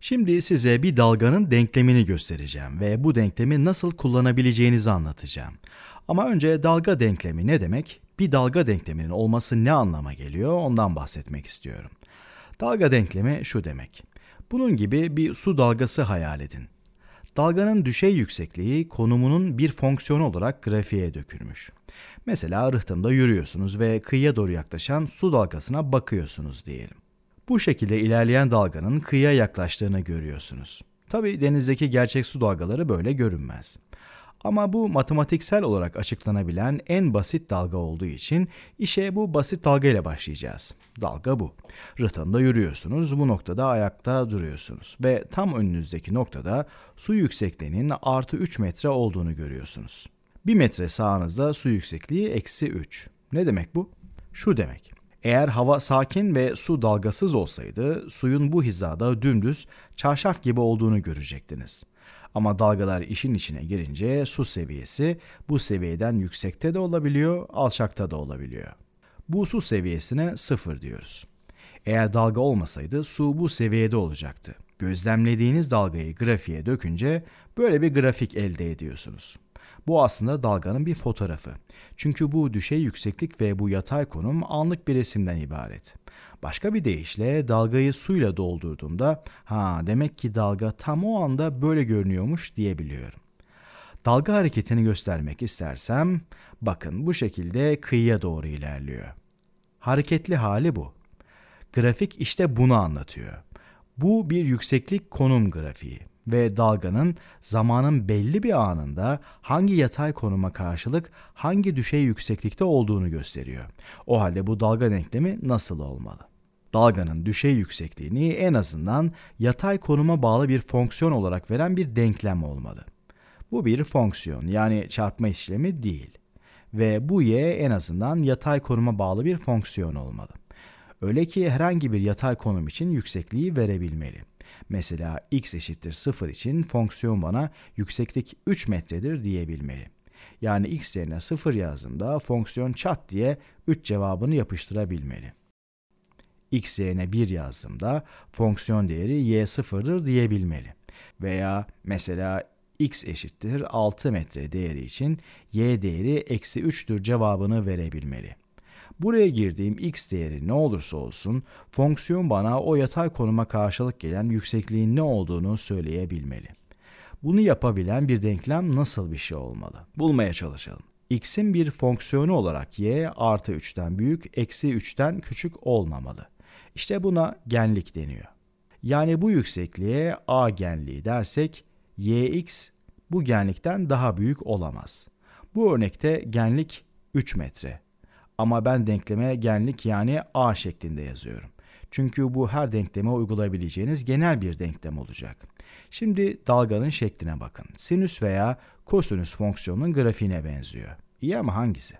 Şimdi size bir dalganın denklemini göstereceğim ve bu denklemi nasıl kullanabileceğinizi anlatacağım. Ama önce dalga denklemi ne demek, bir dalga denkleminin olması ne anlama geliyor ondan bahsetmek istiyorum. Dalga denklemi şu demek. Bunun gibi bir su dalgası hayal edin. Dalganın düşey yüksekliği konumunun bir fonksiyonu olarak grafiğe dökülmüş. Mesela rıhtımda yürüyorsunuz ve kıyıya doğru yaklaşan su dalgasına bakıyorsunuz diyelim. Bu şekilde ilerleyen dalganın kıyıya yaklaştığını görüyorsunuz. Tabi denizdeki gerçek su dalgaları böyle görünmez. Ama bu matematiksel olarak açıklanabilen en basit dalga olduğu için işe bu basit dalga ile başlayacağız. Dalga bu. Rıhtımda yürüyorsunuz, bu noktada ayakta duruyorsunuz ve tam önünüzdeki noktada su yüksekliğinin artı 3 metre olduğunu görüyorsunuz. 1 metre sağınızda su yüksekliği eksi 3. Ne demek bu? Şu demek. Eğer hava sakin ve su dalgasız olsaydı suyun bu hizada dümdüz çarşaf gibi olduğunu görecektiniz. Ama dalgalar işin içine girince su seviyesi bu seviyeden yüksekte de olabiliyor, alçakta da olabiliyor. Bu su seviyesine sıfır diyoruz. Eğer dalga olmasaydı su bu seviyede olacaktı. Gözlemlediğiniz dalgayı grafiğe dökünce böyle bir grafik elde ediyorsunuz. Bu aslında dalganın bir fotoğrafı. Çünkü bu düşey yükseklik ve bu yatay konum anlık bir resimden ibaret. Başka bir deyişle dalgayı suyla doldurduğumda ha demek ki dalga tam o anda böyle görünüyormuş diyebiliyorum. Dalga hareketini göstermek istersem bakın bu şekilde kıyıya doğru ilerliyor. Hareketli hali bu. Grafik işte bunu anlatıyor. Bu bir yükseklik konum grafiği ve dalganın zamanın belli bir anında hangi yatay konuma karşılık hangi düşey yükseklikte olduğunu gösteriyor. O halde bu dalga denklemi nasıl olmalı? Dalganın düşey yüksekliğini en azından yatay konuma bağlı bir fonksiyon olarak veren bir denklem olmalı. Bu bir fonksiyon yani çarpma işlemi değil ve bu y en azından yatay konuma bağlı bir fonksiyon olmalı. Öyle ki herhangi bir yatay konum için yüksekliği verebilmeli. Mesela x eşittir 0 için fonksiyon bana yükseklik 3 metredir diyebilmeli. Yani x yerine 0 yazdığımda fonksiyon çat diye 3 cevabını yapıştırabilmeli. x yerine 1 yazdığımda fonksiyon değeri y 0'dır diyebilmeli. Veya mesela x eşittir 6 metre değeri için y değeri eksi 3'tür cevabını verebilmeli. Buraya girdiğim x değeri ne olursa olsun fonksiyon bana o yatay konuma karşılık gelen yüksekliğin ne olduğunu söyleyebilmeli. Bunu yapabilen bir denklem nasıl bir şey olmalı? Bulmaya çalışalım. x'in bir fonksiyonu olarak y artı 3'ten büyük, eksi 3'ten küçük olmamalı. İşte buna genlik deniyor. Yani bu yüksekliğe a genliği dersek yx bu genlikten daha büyük olamaz. Bu örnekte genlik 3 metre. Ama ben denkleme genlik yani A şeklinde yazıyorum. Çünkü bu her denkleme uygulayabileceğiniz genel bir denklem olacak. Şimdi dalganın şekline bakın. Sinüs veya kosinüs fonksiyonunun grafiğine benziyor. İyi ama hangisi?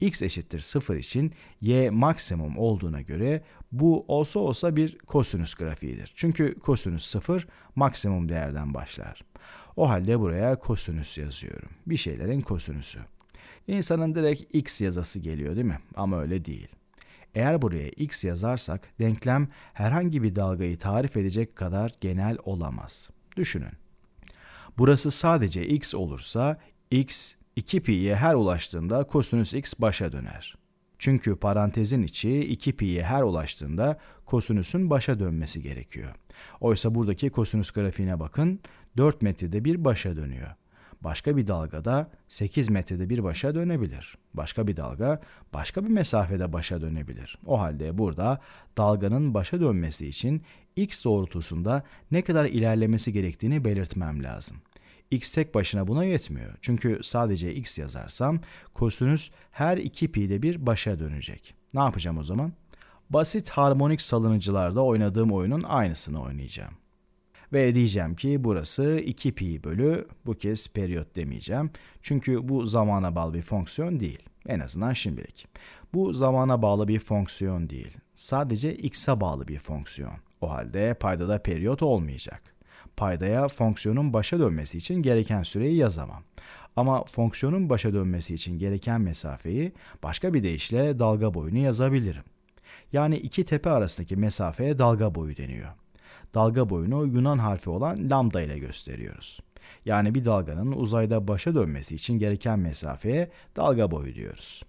x eşittir 0 için y maksimum olduğuna göre bu olsa olsa bir kosinüs grafiğidir. Çünkü kosinüs 0 maksimum değerden başlar. O halde buraya kosinüs yazıyorum. Bir şeylerin kosinüsü. İnsanın direkt x yazası geliyor değil mi? Ama öyle değil. Eğer buraya x yazarsak denklem herhangi bir dalgayı tarif edecek kadar genel olamaz. Düşünün. Burası sadece x olursa x 2pi'ye her ulaştığında kosinüs x başa döner. Çünkü parantezin içi 2pi'ye her ulaştığında kosinüsün başa dönmesi gerekiyor. Oysa buradaki kosinüs grafiğine bakın 4 metrede bir başa dönüyor. Başka bir dalgada 8 metrede bir başa dönebilir. Başka bir dalga başka bir mesafede başa dönebilir. O halde burada dalganın başa dönmesi için x doğrultusunda ne kadar ilerlemesi gerektiğini belirtmem lazım x tek başına buna yetmiyor. Çünkü sadece x yazarsam kosinüs her iki pi'de bir başa dönecek. Ne yapacağım o zaman? Basit harmonik salınıcılarda oynadığım oyunun aynısını oynayacağım. Ve diyeceğim ki burası 2 pi bölü bu kez periyot demeyeceğim. Çünkü bu zamana bağlı bir fonksiyon değil. En azından şimdilik. Bu zamana bağlı bir fonksiyon değil. Sadece x'e bağlı bir fonksiyon. O halde paydada periyot olmayacak. Paydaya fonksiyonun başa dönmesi için gereken süreyi yazamam. Ama fonksiyonun başa dönmesi için gereken mesafeyi başka bir deyişle dalga boyunu yazabilirim. Yani iki tepe arasındaki mesafeye dalga boyu deniyor dalga boyunu Yunan harfi olan lambda ile gösteriyoruz. Yani bir dalganın uzayda başa dönmesi için gereken mesafeye dalga boyu diyoruz.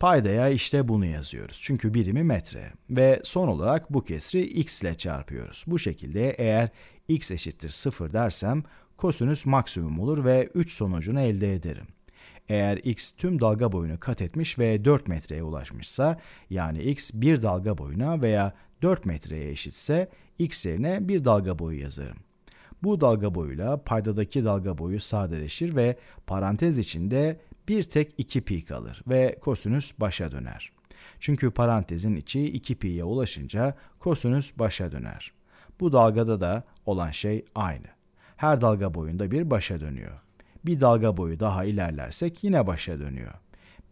Paydaya işte bunu yazıyoruz. Çünkü birimi metre. Ve son olarak bu kesri x ile çarpıyoruz. Bu şekilde eğer x eşittir 0 dersem kosinüs maksimum olur ve 3 sonucunu elde ederim. Eğer x tüm dalga boyunu kat etmiş ve 4 metreye ulaşmışsa yani x bir dalga boyuna veya 4 metreye eşitse x yerine bir dalga boyu yazarım. Bu dalga boyuyla paydadaki dalga boyu sadeleşir ve parantez içinde bir tek 2 pi kalır ve kosinüs başa döner. Çünkü parantezin içi 2 pi'ye ulaşınca kosinüs başa döner. Bu dalgada da olan şey aynı. Her dalga boyunda bir başa dönüyor. Bir dalga boyu daha ilerlersek yine başa dönüyor.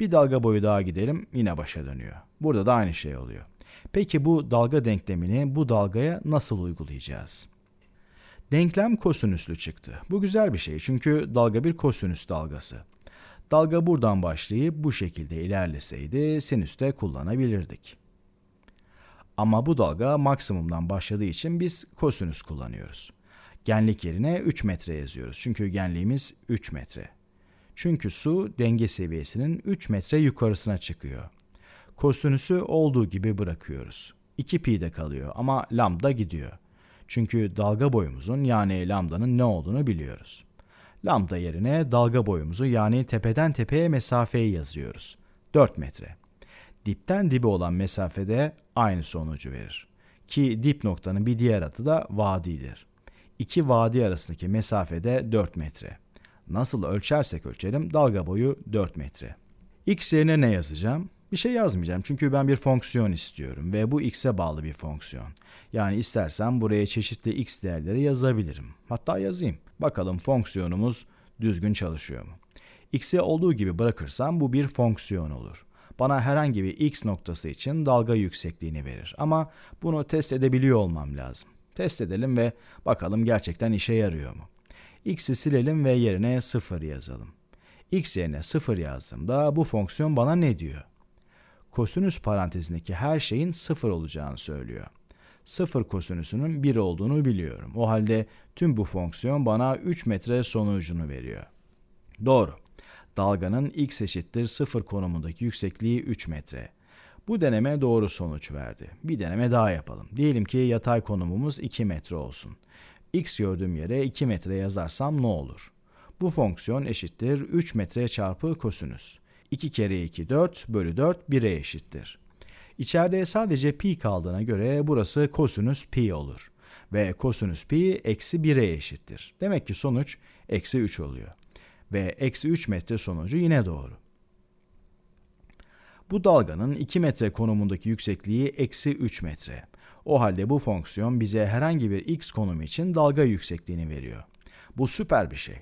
Bir dalga boyu daha gidelim yine başa dönüyor. Burada da aynı şey oluyor. Peki bu dalga denklemini bu dalgaya nasıl uygulayacağız? Denklem kosinüslü çıktı. Bu güzel bir şey çünkü dalga bir kosinüs dalgası. Dalga buradan başlayıp bu şekilde ilerleseydi sinüste kullanabilirdik. Ama bu dalga maksimumdan başladığı için biz kosinüs kullanıyoruz. Genlik yerine 3 metre yazıyoruz. Çünkü genliğimiz 3 metre. Çünkü su denge seviyesinin 3 metre yukarısına çıkıyor. Kosinüsü olduğu gibi bırakıyoruz. 2 pi de kalıyor ama lambda gidiyor. Çünkü dalga boyumuzun yani lambdanın ne olduğunu biliyoruz. Lambda yerine dalga boyumuzu yani tepeden tepeye mesafeyi yazıyoruz. 4 metre. Dipten dibe olan mesafede aynı sonucu verir. Ki dip noktanın bir diğer adı da vadidir. İki vadi arasındaki mesafede 4 metre. Nasıl ölçersek ölçelim dalga boyu 4 metre. X yerine ne yazacağım? bir şey yazmayacağım. Çünkü ben bir fonksiyon istiyorum ve bu x'e bağlı bir fonksiyon. Yani istersen buraya çeşitli x değerleri yazabilirim. Hatta yazayım. Bakalım fonksiyonumuz düzgün çalışıyor mu? X'i olduğu gibi bırakırsam bu bir fonksiyon olur. Bana herhangi bir x noktası için dalga yüksekliğini verir. Ama bunu test edebiliyor olmam lazım. Test edelim ve bakalım gerçekten işe yarıyor mu? x'i silelim ve yerine 0 yazalım. x yerine 0 yazdığımda bu fonksiyon bana ne diyor? kosinüs parantezindeki her şeyin sıfır olacağını söylüyor. Sıfır kosinüsünün 1 olduğunu biliyorum. O halde tüm bu fonksiyon bana 3 metre sonucunu veriyor. Doğru. Dalganın x eşittir 0 konumundaki yüksekliği 3 metre. Bu deneme doğru sonuç verdi. Bir deneme daha yapalım. Diyelim ki yatay konumumuz 2 metre olsun. x gördüğüm yere 2 metre yazarsam ne olur? Bu fonksiyon eşittir 3 metre çarpı kosinüs. 2 kere 2 4 bölü 4 1'e eşittir. İçeride sadece pi kaldığına göre burası kosinüs pi olur. Ve kosinüs pi eksi 1'e eşittir. Demek ki sonuç eksi 3 oluyor. Ve eksi 3 metre sonucu yine doğru. Bu dalganın 2 metre konumundaki yüksekliği eksi 3 metre. O halde bu fonksiyon bize herhangi bir x konumu için dalga yüksekliğini veriyor. Bu süper bir şey.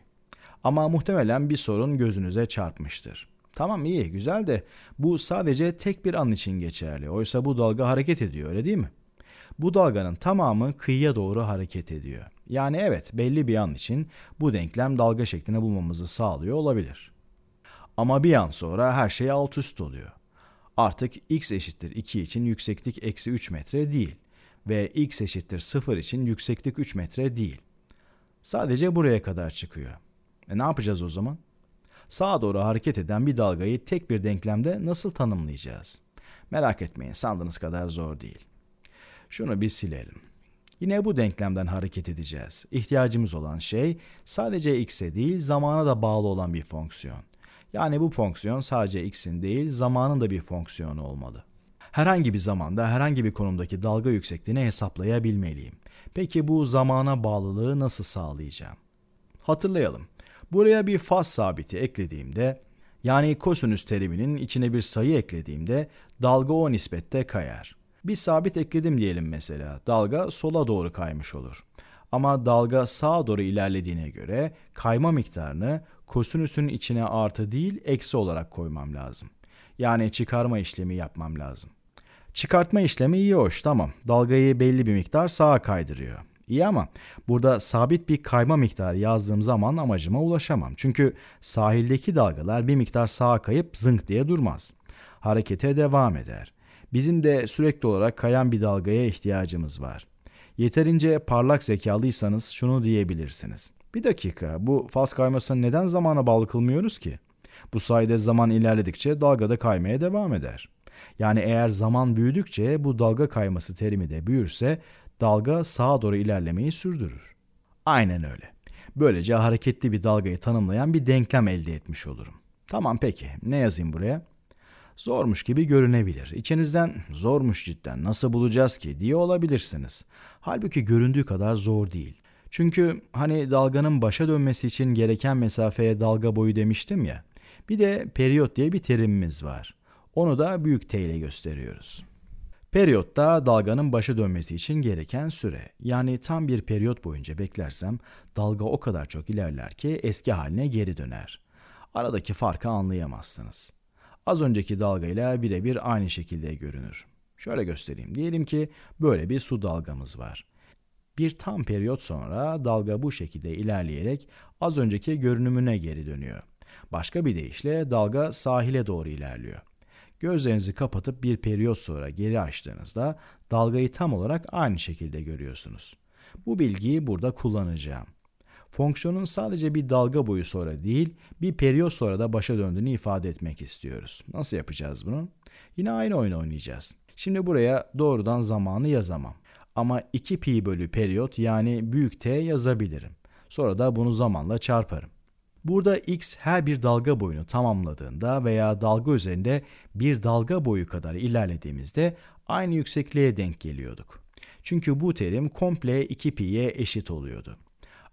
Ama muhtemelen bir sorun gözünüze çarpmıştır. Tamam iyi güzel de bu sadece tek bir an için geçerli. Oysa bu dalga hareket ediyor öyle değil mi? Bu dalganın tamamı kıyıya doğru hareket ediyor. Yani evet belli bir an için bu denklem dalga şeklini bulmamızı sağlıyor olabilir. Ama bir an sonra her şey alt üst oluyor. Artık x eşittir 2 için yükseklik eksi 3 metre değil ve x eşittir 0 için yükseklik 3 metre değil. Sadece buraya kadar çıkıyor. E ne yapacağız o zaman? sağa doğru hareket eden bir dalgayı tek bir denklemde nasıl tanımlayacağız? Merak etmeyin sandığınız kadar zor değil. Şunu bir silelim. Yine bu denklemden hareket edeceğiz. İhtiyacımız olan şey sadece x'e değil zamana da bağlı olan bir fonksiyon. Yani bu fonksiyon sadece x'in değil zamanın da bir fonksiyonu olmalı. Herhangi bir zamanda herhangi bir konumdaki dalga yüksekliğini hesaplayabilmeliyim. Peki bu zamana bağlılığı nasıl sağlayacağım? Hatırlayalım. Buraya bir faz sabiti eklediğimde yani kosinüs teriminin içine bir sayı eklediğimde dalga o nispette kayar. Bir sabit ekledim diyelim mesela. Dalga sola doğru kaymış olur. Ama dalga sağa doğru ilerlediğine göre kayma miktarını kosinüsün içine artı değil eksi olarak koymam lazım. Yani çıkarma işlemi yapmam lazım. Çıkartma işlemi iyi hoş tamam. Dalgayı belli bir miktar sağa kaydırıyor. İyi ama burada sabit bir kayma miktarı yazdığım zaman amacıma ulaşamam. Çünkü sahildeki dalgalar bir miktar sağa kayıp zınk diye durmaz. Harekete devam eder. Bizim de sürekli olarak kayan bir dalgaya ihtiyacımız var. Yeterince parlak zekalıysanız şunu diyebilirsiniz. Bir dakika bu faz kaymasını neden zamana bağlı kılmıyoruz ki? Bu sayede zaman ilerledikçe dalgada kaymaya devam eder. Yani eğer zaman büyüdükçe bu dalga kayması terimi de büyürse dalga sağa doğru ilerlemeyi sürdürür. Aynen öyle. Böylece hareketli bir dalgayı tanımlayan bir denklem elde etmiş olurum. Tamam peki ne yazayım buraya? Zormuş gibi görünebilir. İçinizden zormuş cidden nasıl bulacağız ki diye olabilirsiniz. Halbuki göründüğü kadar zor değil. Çünkü hani dalganın başa dönmesi için gereken mesafeye dalga boyu demiştim ya. Bir de periyot diye bir terimimiz var. Onu da büyük T ile gösteriyoruz. Periyotta dalganın başa dönmesi için gereken süre. Yani tam bir periyot boyunca beklersem dalga o kadar çok ilerler ki eski haline geri döner. Aradaki farkı anlayamazsınız. Az önceki dalgayla birebir aynı şekilde görünür. Şöyle göstereyim. Diyelim ki böyle bir su dalgamız var. Bir tam periyot sonra dalga bu şekilde ilerleyerek az önceki görünümüne geri dönüyor. Başka bir deyişle dalga sahile doğru ilerliyor. Gözlerinizi kapatıp bir periyot sonra geri açtığınızda dalgayı tam olarak aynı şekilde görüyorsunuz. Bu bilgiyi burada kullanacağım. Fonksiyonun sadece bir dalga boyu sonra değil, bir periyot sonra da başa döndüğünü ifade etmek istiyoruz. Nasıl yapacağız bunu? Yine aynı oyunu oynayacağız. Şimdi buraya doğrudan zamanı yazamam. Ama 2 pi bölü periyot yani büyük T yazabilirim. Sonra da bunu zamanla çarparım. Burada x her bir dalga boyunu tamamladığında veya dalga üzerinde bir dalga boyu kadar ilerlediğimizde aynı yüksekliğe denk geliyorduk. Çünkü bu terim komple 2pi'ye eşit oluyordu.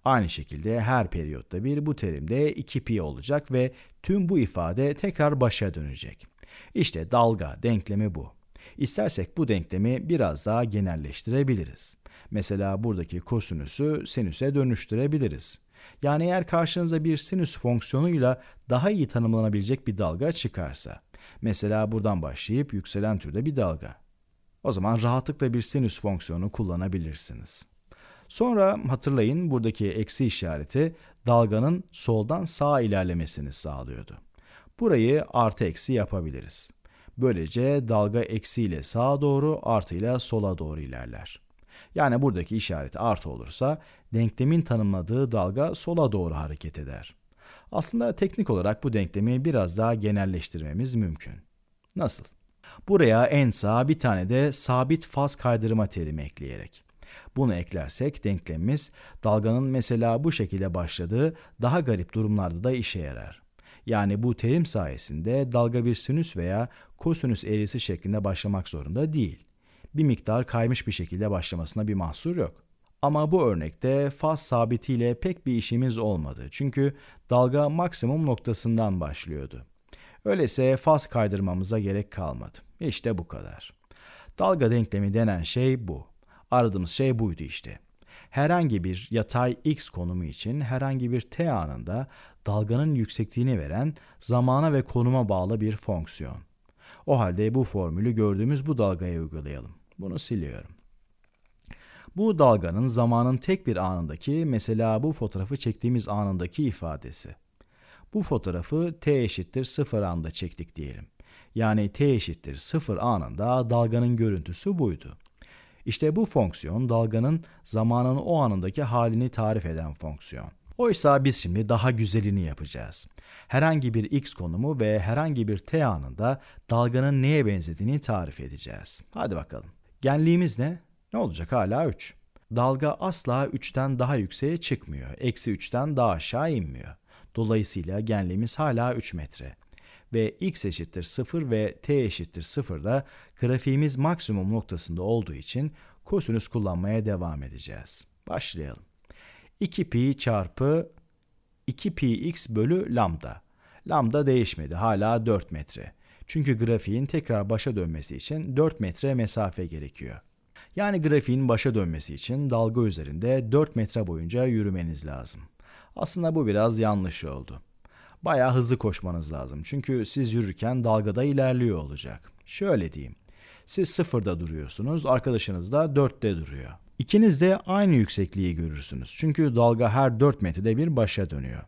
Aynı şekilde her periyotta bir bu terimde 2pi olacak ve tüm bu ifade tekrar başa dönecek. İşte dalga denklemi bu. İstersek bu denklemi biraz daha genelleştirebiliriz. Mesela buradaki kosinüsü sinüse dönüştürebiliriz. Yani eğer karşınıza bir sinüs fonksiyonuyla daha iyi tanımlanabilecek bir dalga çıkarsa. Mesela buradan başlayıp yükselen türde bir dalga. O zaman rahatlıkla bir sinüs fonksiyonu kullanabilirsiniz. Sonra hatırlayın buradaki eksi işareti dalganın soldan sağa ilerlemesini sağlıyordu. Burayı artı eksi yapabiliriz. Böylece dalga eksiyle sağa doğru artıyla sola doğru ilerler. Yani buradaki işaret artı olursa denklemin tanımladığı dalga sola doğru hareket eder. Aslında teknik olarak bu denklemi biraz daha genelleştirmemiz mümkün. Nasıl? Buraya en sağa bir tane de sabit faz kaydırma terimi ekleyerek. Bunu eklersek denklemimiz dalganın mesela bu şekilde başladığı daha garip durumlarda da işe yarar. Yani bu terim sayesinde dalga bir sinüs veya kosinüs eğrisi şeklinde başlamak zorunda değil bir miktar kaymış bir şekilde başlamasına bir mahsur yok. Ama bu örnekte faz sabitiyle pek bir işimiz olmadı. Çünkü dalga maksimum noktasından başlıyordu. Öyleyse faz kaydırmamıza gerek kalmadı. İşte bu kadar. Dalga denklemi denen şey bu. Aradığımız şey buydu işte. Herhangi bir yatay x konumu için herhangi bir t anında dalganın yüksekliğini veren zamana ve konuma bağlı bir fonksiyon. O halde bu formülü gördüğümüz bu dalgaya uygulayalım. Bunu siliyorum. Bu dalganın zamanın tek bir anındaki mesela bu fotoğrafı çektiğimiz anındaki ifadesi. Bu fotoğrafı t eşittir 0 anda çektik diyelim. Yani t eşittir 0 anında dalganın görüntüsü buydu. İşte bu fonksiyon dalganın zamanın o anındaki halini tarif eden fonksiyon. Oysa biz şimdi daha güzelini yapacağız. Herhangi bir x konumu ve herhangi bir t anında dalganın neye benzediğini tarif edeceğiz. Hadi bakalım. Genliğimiz ne? Ne olacak hala 3. Dalga asla 3'ten daha yükseğe çıkmıyor. Eksi 3'ten daha aşağı inmiyor. Dolayısıyla genliğimiz hala 3 metre. Ve x eşittir 0 ve t eşittir 0'da grafiğimiz maksimum noktasında olduğu için kosinüs kullanmaya devam edeceğiz. Başlayalım. 2 pi çarpı 2 pi x bölü lambda. Lambda değişmedi hala 4 metre. Çünkü grafiğin tekrar başa dönmesi için 4 metre mesafe gerekiyor. Yani grafiğin başa dönmesi için dalga üzerinde 4 metre boyunca yürümeniz lazım. Aslında bu biraz yanlış oldu. Bayağı hızlı koşmanız lazım çünkü siz yürürken dalgada ilerliyor olacak. Şöyle diyeyim. Siz sıfırda duruyorsunuz, arkadaşınız da dörtte duruyor. İkiniz de aynı yüksekliği görürsünüz. Çünkü dalga her 4 metrede bir başa dönüyor.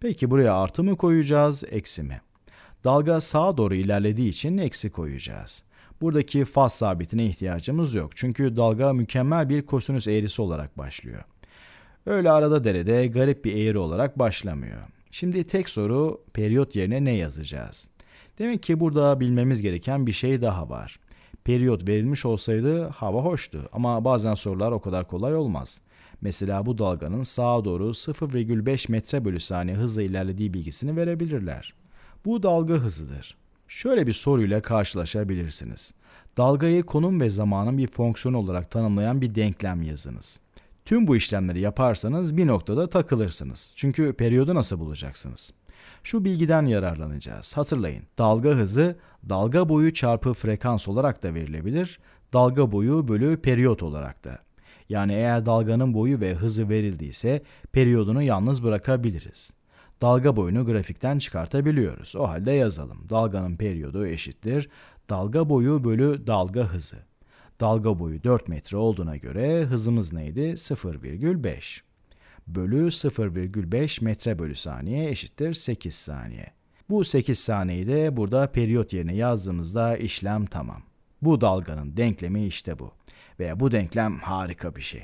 Peki buraya artı mı koyacağız, eksi mi? Dalga sağa doğru ilerlediği için eksi koyacağız. Buradaki faz sabitine ihtiyacımız yok. Çünkü dalga mükemmel bir kosinüs eğrisi olarak başlıyor. Öyle arada derede garip bir eğri olarak başlamıyor. Şimdi tek soru periyot yerine ne yazacağız? Demek ki burada bilmemiz gereken bir şey daha var. Periyot verilmiş olsaydı hava hoştu ama bazen sorular o kadar kolay olmaz. Mesela bu dalganın sağa doğru 0,5 metre bölü saniye hızla ilerlediği bilgisini verebilirler. Bu dalga hızıdır. Şöyle bir soruyla karşılaşabilirsiniz. Dalgayı konum ve zamanın bir fonksiyonu olarak tanımlayan bir denklem yazınız. Tüm bu işlemleri yaparsanız bir noktada takılırsınız. Çünkü periyodu nasıl bulacaksınız? Şu bilgiden yararlanacağız. Hatırlayın, dalga hızı dalga boyu çarpı frekans olarak da verilebilir, dalga boyu bölü periyot olarak da. Yani eğer dalganın boyu ve hızı verildiyse periyodunu yalnız bırakabiliriz dalga boyunu grafikten çıkartabiliyoruz. O halde yazalım. Dalganın periyodu eşittir dalga boyu bölü dalga hızı. Dalga boyu 4 metre olduğuna göre hızımız neydi? 0,5 bölü 0,5 metre bölü saniye eşittir 8 saniye. Bu 8 saniyeyi de burada periyot yerine yazdığımızda işlem tamam. Bu dalganın denklemi işte bu. Ve bu denklem harika bir şey.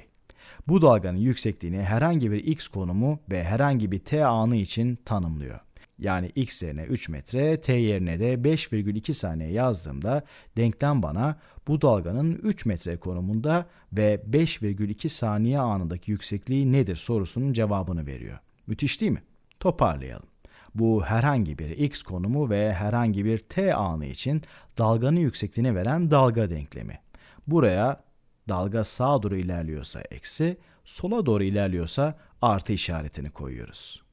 Bu dalganın yüksekliğini herhangi bir x konumu ve herhangi bir t anı için tanımlıyor. Yani x yerine 3 metre, t yerine de 5,2 saniye yazdığımda denklem bana bu dalganın 3 metre konumunda ve 5,2 saniye anındaki yüksekliği nedir sorusunun cevabını veriyor. Müthiş değil mi? Toparlayalım. Bu herhangi bir x konumu ve herhangi bir t anı için dalganın yüksekliğini veren dalga denklemi. Buraya dalga sağa doğru ilerliyorsa eksi, sola doğru ilerliyorsa artı işaretini koyuyoruz.